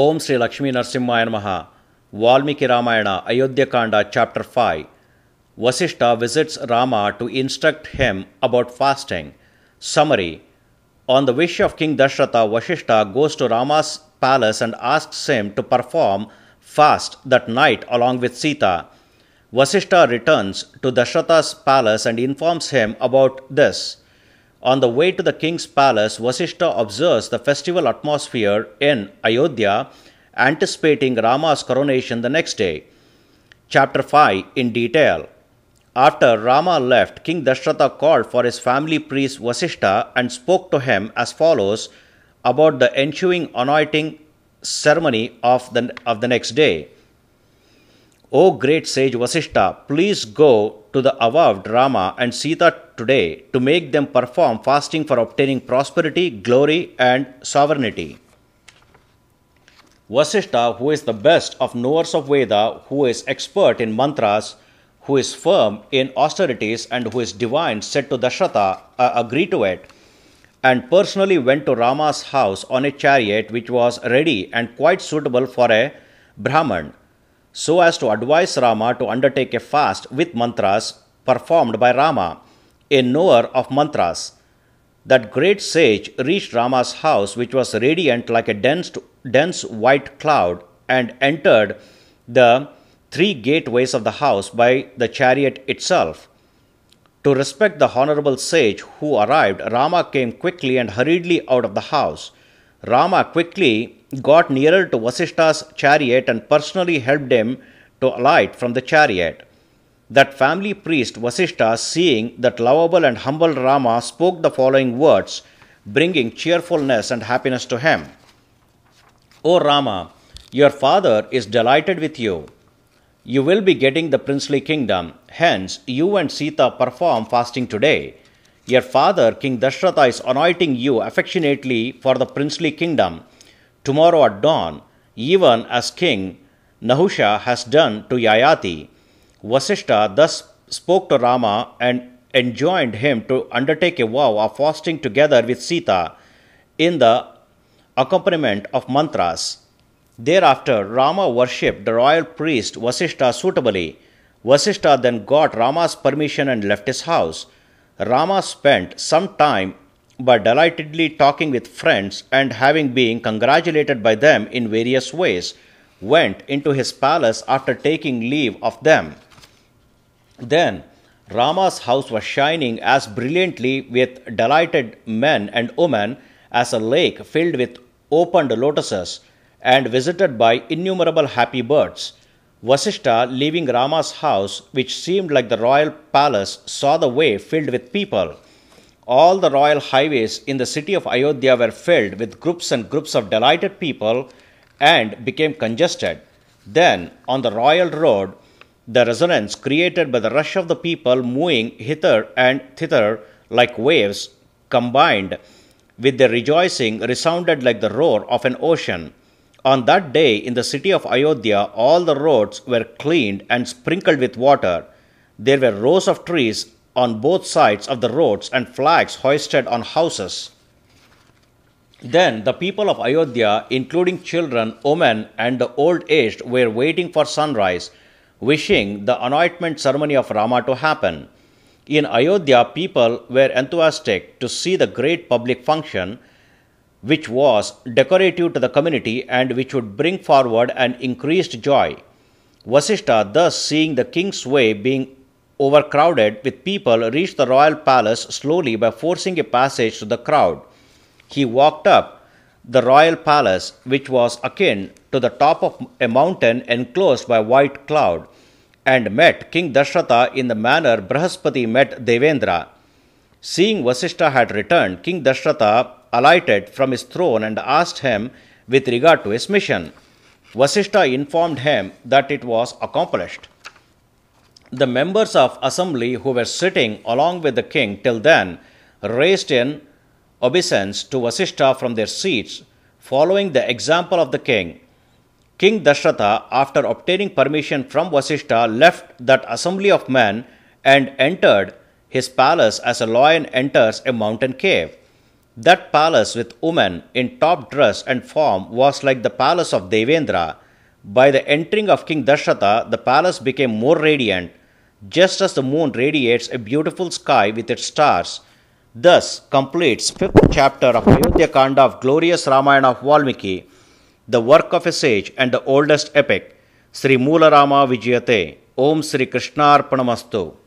ಓಂ ಶ್ರೀ ಲಕ್ಷ್ಮೀ ನರಸಿಂಹಾಯ ನಮಃ Valmiki Ramayana Ayodhyakanda chapter five Vasishtha visits Rama to instruct him about fasting summary On the wish of King Dashratha, Vasishtha goes to Rama's palace and asks him to perform fast that night along with Sita. Vasishtha returns to Dashratha's palace and informs him about this. On the way to the king's palace, Vasishtha observes the festival atmosphere in Ayodhya, anticipating Rama's coronation the next day. Chapter 5 in detail. After Rama left, King Dashratha called for his family priest Vasishtha and spoke to him as follows about the ensuing anointing ceremony of the, of the next day. O great sage Vasishta, please go to the above Rama and Sita today to make them perform fasting for obtaining prosperity, glory, and sovereignty. Vasishta, who is the best of knowers of Veda, who is expert in mantras, who is firm in austerities, and who is divine, said to Dashrata, "I Agree to it, and personally went to Rama's house on a chariot which was ready and quite suitable for a Brahman so as to advise Rama to undertake a fast with mantras performed by Rama, a knower of mantras. That great sage reached Rama's house, which was radiant like a dense, dense white cloud, and entered the three gateways of the house by the chariot itself. To respect the honorable sage who arrived, Rama came quickly and hurriedly out of the house. Rama quickly got nearer to Vasishta's chariot and personally helped him to alight from the chariot. That family priest Vasishta, seeing that lovable and humble Rama, spoke the following words, bringing cheerfulness and happiness to him O Rama, your father is delighted with you. You will be getting the princely kingdom. Hence, you and Sita perform fasting today. Your father, King Dashratha, is anointing you affectionately for the princely kingdom tomorrow at dawn, even as King Nahusha has done to Yayati. Vasishtha thus spoke to Rama and enjoined him to undertake a vow of fasting together with Sita in the accompaniment of mantras. Thereafter, Rama worshipped the royal priest Vasishtha suitably. Vasishtha then got Rama's permission and left his house. Rama spent some time but delightedly talking with friends and having been congratulated by them in various ways, went into his palace after taking leave of them. Then Rama's house was shining as brilliantly with delighted men and women as a lake filled with opened lotuses and visited by innumerable happy birds. Vasishta, leaving Rama's house, which seemed like the royal palace, saw the way filled with people all the royal highways in the city of Ayodhya were filled with groups and groups of delighted people and became congested. Then, on the royal road, the resonance created by the rush of the people moving hither and thither like waves combined with their rejoicing resounded like the roar of an ocean. On that day, in the city of Ayodhya, all the roads were cleaned and sprinkled with water. There were rows of trees on both sides of the roads and flags hoisted on houses. Then the people of Ayodhya, including children, women, and the old aged, were waiting for sunrise, wishing the anointment ceremony of Rama to happen. In Ayodhya, people were enthusiastic to see the great public function, which was decorative to the community and which would bring forward an increased joy. Vasishtha, thus seeing the king's way being overcrowded with people, reached the royal palace slowly by forcing a passage to the crowd. He walked up the royal palace, which was akin to the top of a mountain enclosed by white cloud, and met King Dashratha in the manner Brahaspati met Devendra. Seeing Vasishtha had returned, King Dashratha alighted from his throne and asked him with regard to his mission. Vasishtha informed him that it was accomplished. The members of assembly who were sitting along with the king till then raised in obeisance to Vasishtha from their seats, following the example of the king. King Dashratha, after obtaining permission from Vasishtha, left that assembly of men and entered his palace as a lion enters a mountain cave. That palace with women in top dress and form was like the palace of Devendra. By the entering of King Dashratha, the palace became more radiant just as the moon radiates a beautiful sky with its stars. Thus completes fifth chapter of Ayodhya Kanda of glorious Ramayana of Valmiki, the work of a sage and the oldest epic, Sri Moolarama Vijayate. Om Sri Krishna Arpanamastu.